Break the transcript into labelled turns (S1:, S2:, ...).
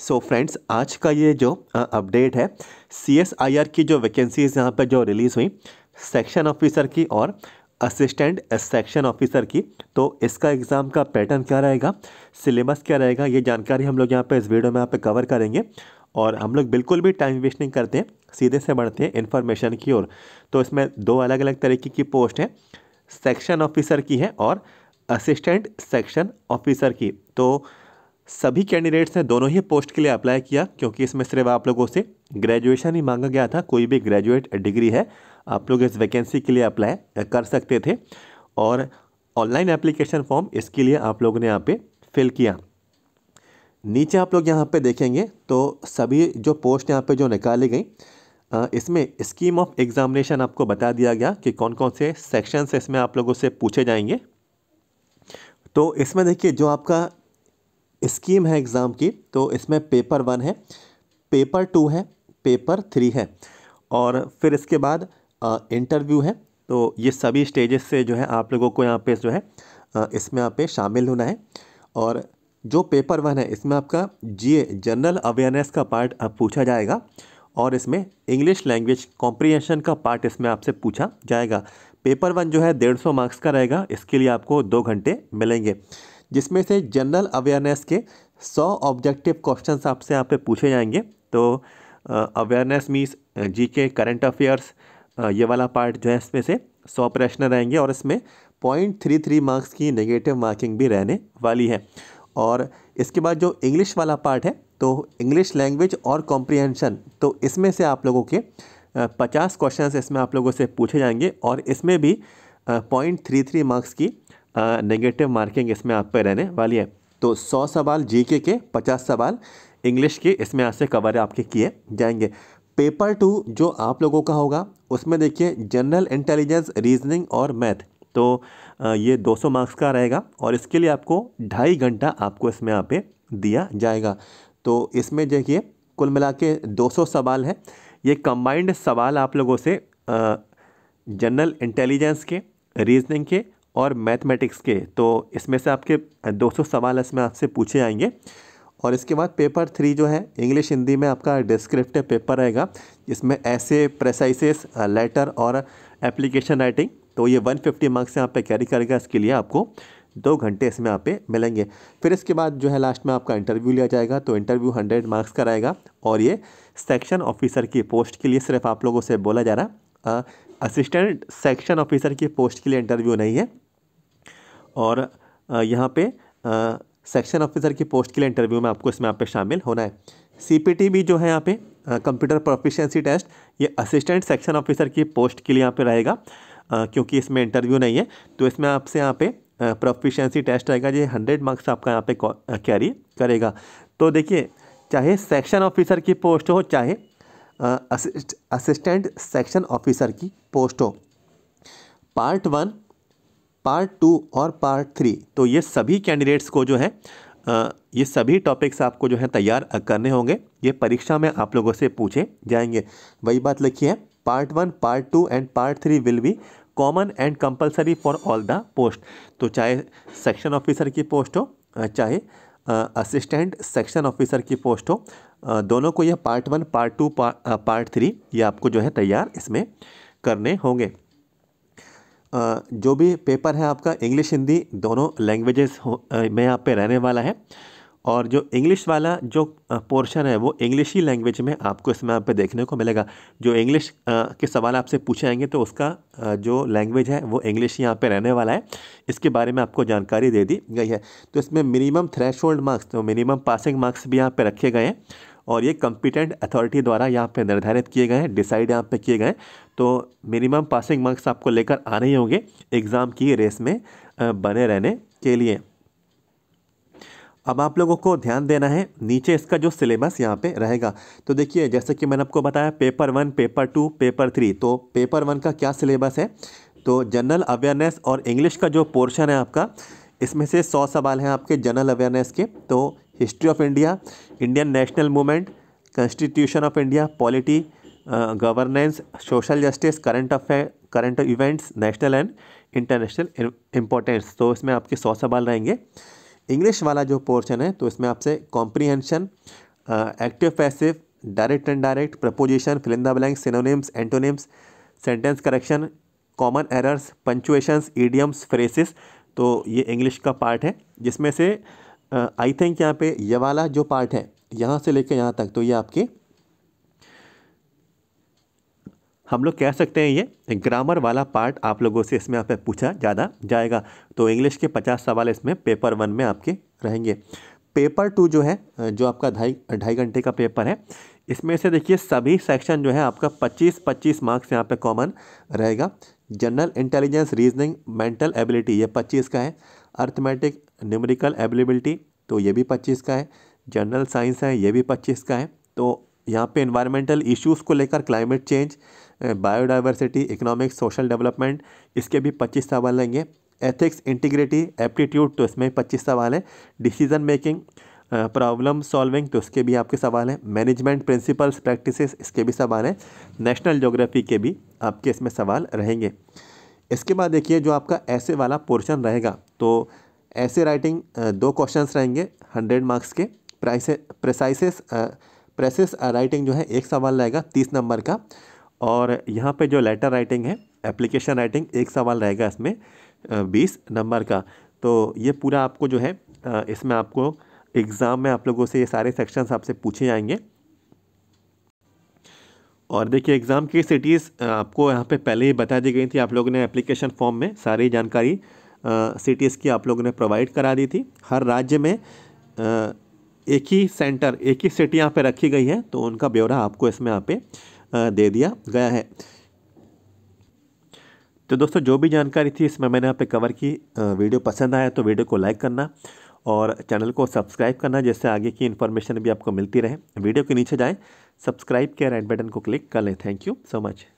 S1: सो so friends आज का ये जो अपडेट है सी एस आई आर की जो वैकेंसीज यहाँ पर जो रिलीज़ हुई सेक्शन ऑफिसर की और असिस्टेंट सेक्शन ऑफिसर की तो इसका एग्ज़ाम का पैटर्न क्या रहेगा सिलेबस क्या रहेगा ये जानकारी हम लोग यहाँ पे इस वीडियो में यहाँ पे कवर करेंगे और हम लोग बिल्कुल भी टाइम वेस्ट नहीं करते हैं सीधे से बढ़ते हैं इन्फॉर्मेशन की ओर तो इसमें दो अलग अलग तरीके की पोस्ट है सेक्शन ऑफिसर की है और असिस्टेंट सेक्शन ऑफिसर की तो सभी कैंडिडेट्स ने दोनों ही पोस्ट के लिए अप्लाई किया क्योंकि इसमें सिर्फ आप लोगों से ग्रेजुएशन ही मांगा गया था कोई भी ग्रेजुएट डिग्री है आप लोग इस वैकेंसी के लिए अप्लाई कर सकते थे और ऑनलाइन एप्लीकेशन फॉर्म इसके लिए आप लोगों ने यहाँ पे फिल किया नीचे आप लोग यहाँ पे देखेंगे तो सभी जो पोस्ट यहाँ पे जो निकाली गई इसमें स्कीम ऑफ एग्जामिनेशन आपको बता दिया गया कि कौन कौन से सेक्शंस से इसमें आप लोगों से पूछे जाएंगे तो इसमें देखिए जो आपका स्कीम है एग्ज़ाम की तो इसमें पेपर वन है पेपर टू है पेपर थ्री है और फिर इसके बाद इंटरव्यू है तो ये सभी स्टेजेस से जो है आप लोगों को यहाँ पे जो है इसमें यहाँ पे शामिल होना है और जो पेपर वन है इसमें आपका जीए जनरल अवेयरनेस का पार्ट अब पूछा जाएगा और इसमें इंग्लिश लैंग्वेज कॉम्प्रीहेंशन का पार्ट इसमें आपसे पूछा जाएगा पेपर वन जो है डेढ़ सौ मार्क्स का रहेगा इसके लिए आपको दो घंटे मिलेंगे जिसमें से जनरल अवेयरनेस के सौ ऑब्जेक्टिव क्वेश्चन आपसे यहाँ पे पूछे जाएंगे तो अवेयरनेस मीन्स जी के करेंट अफेयर्स ये वाला पार्ट जो है इसमें से सौ प्रश्न रहेंगे और इसमें पॉइंट थ्री थ्री मार्क्स की नेगेटिव मार्किंग भी रहने वाली है और इसके बाद जो इंग्लिश वाला पार्ट है तो इंग्लिश लैंग्वेज और कॉम्प्रिहेंशन तो इसमें से आप लोगों के पचास क्वेश्चन इसमें आप लोगों से पूछे जाएंगे और इसमें भी पॉइंट थ्री थ्री मार्क्स की नेगेटिव मार्किंग इसमें आप पे रहने वाली है तो सौ सवाल जीके के पचास सवाल इंग्लिश के इसमें यहाँ से कवर आपके किए जाएंगे पेपर टू जो आप लोगों का होगा उसमें देखिए जनरल इंटेलिजेंस रीजनिंग और मैथ तो ये 200 मार्क्स का रहेगा और इसके लिए आपको ढाई घंटा आपको इसमें यहाँ पे दिया जाएगा तो इसमें देखिए कुल मिला के दो सवाल है ये कम्बाइंड सवाल आप लोगों से जनरल इंटेलिजेंस के रीजनिंग के और मैथमेटिक्स के तो इसमें से आपके 200 सवाल इसमें आपसे पूछे जाएंगे और इसके बाद पेपर थ्री जो है इंग्लिश हिंदी में आपका डिस्क्रिप्टिव पेपर रहेगा इसमें ऐसे प्रेसाइसेस लेटर और एप्लीकेशन राइटिंग तो ये 150 मार्क्स यहाँ पे कैरी करेगा इसके लिए आपको दो घंटे इसमें आप मिलेंगे फिर इसके बाद जो है लास्ट में आपका इंटरव्यू लिया जाएगा तो इंटरव्यू हंड्रेड मार्क्स का रहेगा और ये सेक्शन ऑफिसर की पोस्ट के लिए सिर्फ आप लोगों से बोला जा रहा असिस्टेंट सेक्शन ऑफिसर की पोस्ट के लिए इंटरव्यू नहीं है और यहाँ पे सेक्शन ऑफिसर की पोस्ट के लिए इंटरव्यू में आपको इसमें यहाँ पे शामिल होना है सी भी जो है यहाँ पे कंप्यूटर प्रोफिशेंसी टेस्ट ये असिस्टेंट सेक्शन ऑफिसर की पोस्ट के लिए यहाँ पे रहेगा क्योंकि इसमें इंटरव्यू नहीं है तो इसमें आपसे यहाँ पे प्रोफिशेंसी टेस्ट रहेगा ये हंड्रेड मार्क्स आपका यहाँ पे कैरी करेगा तो देखिए चाहे सेक्शन ऑफिसर की पोस्ट हो चाहे असिस्टेंट सेक्शन ऑफिसर की पोस्ट हो पार्ट वन पार्ट टू और पार्ट थ्री तो ये सभी कैंडिडेट्स को जो है ये सभी टॉपिक्स आपको जो है तैयार करने होंगे ये परीक्षा में आप लोगों से पूछे जाएंगे वही बात लिखी है part one part two and part three will be common and compulsory for all the post तो चाहे सेक्शन ऑफिसर की पोस्ट हो चाहे असिस्टेंट सेक्शन ऑफिसर की पोस्ट हो आ, दोनों को यह part one part two part three ये आपको जो है तैयार इसमें करने होंगे जो भी पेपर है आपका इंग्लिश हिंदी दोनों लैंग्वेजेस में यहाँ पे रहने वाला है और जो इंग्लिश वाला जो पोर्शन है वो इंग्लिश ही लैंग्वेज में आपको इसमें यहाँ पे देखने को मिलेगा जो इंग्लिश के सवाल आपसे पूछे आएंगे तो उसका जो लैंग्वेज है वो इंग्लिश यहाँ पे रहने वाला है इसके बारे में आपको जानकारी दे दी गई है तो इसमें मिनिमम थ्रेश मार्क्स तो मिनिमम पासिंग मार्क्स भी यहाँ पर रखे गए हैं और ये कंपिटेंट अथॉरिटी द्वारा यहाँ पे निर्धारित किए गए हैं डिसाइड यहाँ पे किए गए तो मिनिमम पासिंग मार्क्स आपको लेकर आने ही होंगे एग्ज़ाम की रेस में बने रहने के लिए अब आप लोगों को ध्यान देना है नीचे इसका जो सिलेबस यहाँ पे रहेगा तो देखिए जैसे कि मैंने आपको बताया paper one paper two paper three तो पेपर वन का क्या सिलेबस है तो जनरल अवेयरनेस और इंग्लिश का जो पोर्शन है आपका इसमें से सौ सवाल हैं आपके जनरल अवेयरनेस के तो history of India Indian national movement constitution of India polity governance social justice current affair current events national and international importance तो इसमें आपके सौ सवाल रहेंगे इंग्लिश वाला जो पोर्शन है तो इसमें आपसे comprehension active passive direct and direct preposition fill in the blank synonyms antonyms sentence correction common errors punctuations idioms phrases तो ये इंग्लिश का पार्ट है जिसमें से आई थिंक यहाँ पे ये वाला जो पार्ट है यहाँ से लेकर यहाँ तक तो ये आपके हम लोग कह सकते हैं ये ग्रामर वाला पार्ट आप लोगों से इसमें आप पूछा ज़्यादा जाएगा तो इंग्लिश के पचास सवाल इसमें पेपर वन में आपके रहेंगे पेपर टू जो है जो आपका ढाई ढाई घंटे का पेपर है इसमें से देखिए सभी सेक्शन जो है आपका 25 25 मार्क्स यहाँ पे कॉमन रहेगा general intelligence reasoning mental ability ये 25 का है अर्थमेटिक न्यूमेरिकल एबिलिबिलिटी तो ये भी पच्चीस का है जनरल साइंस है ये भी पच्चीस का है तो यहाँ पे इन्वायरमेंटल इश्यूज़ को लेकर climate change biodiversity economics social development इसके भी पच्चीस सवाल लेंगे एथिक्स इंटीग्रिटी एप्टीट्यूड तो इसमें भी पच्चीस सवाल है डिसीजन मेकिंग प्रॉब्लम सॉल्विंग तो इसके भी आपके सवाल हैं मैनेजमेंट प्रिंसिपल्स प्रैक्टिसेस इसके भी सवाल हैं नेशनल जोग्राफी के भी आपके इसमें सवाल रहेंगे इसके बाद देखिए जो आपका ऐसे वाला पोर्शन रहेगा तो ऐसे राइटिंग दो क्वेश्चंस रहेंगे हंड्रेड मार्क्स के प्राइस प्रेसाइसिस प्रेसिस राइटिंग जो है एक सवाल रहेगा तीस नंबर का और यहाँ पे जो लेटर राइटिंग है एप्लीकेशन राइटिंग एक सवाल रहेगा इसमें बीस नंबर का तो ये पूरा आपको जो है इसमें आपको एग्ज़ाम में आप लोगों से ये सारे सेक्शंस आपसे पूछे जाएंगे और देखिए एग्ज़ाम की सिटीज़ आपको यहाँ पे पहले ही बता दी गई थी आप लोगों ने एप्लीकेशन फॉर्म में सारी जानकारी सिटीज़ की आप लोगों ने प्रोवाइड करा दी थी हर राज्य में एक ही सेंटर एक ही सिटी यहाँ पे रखी गई है तो उनका ब्यौरा आपको इसमें यहाँ पे दे दिया गया है तो दोस्तों जो भी जानकारी थी इसमें मैंने यहाँ पे कवर की वीडियो पसंद आया तो वीडियो को लाइक करना और चैनल को सब्सक्राइब करना जिससे आगे की इन्फॉर्मेशन भी आपको मिलती रहे वीडियो के नीचे जाएँ सब्सक्राइब के रेड बटन को क्लिक कर लें थैंक यू सो मच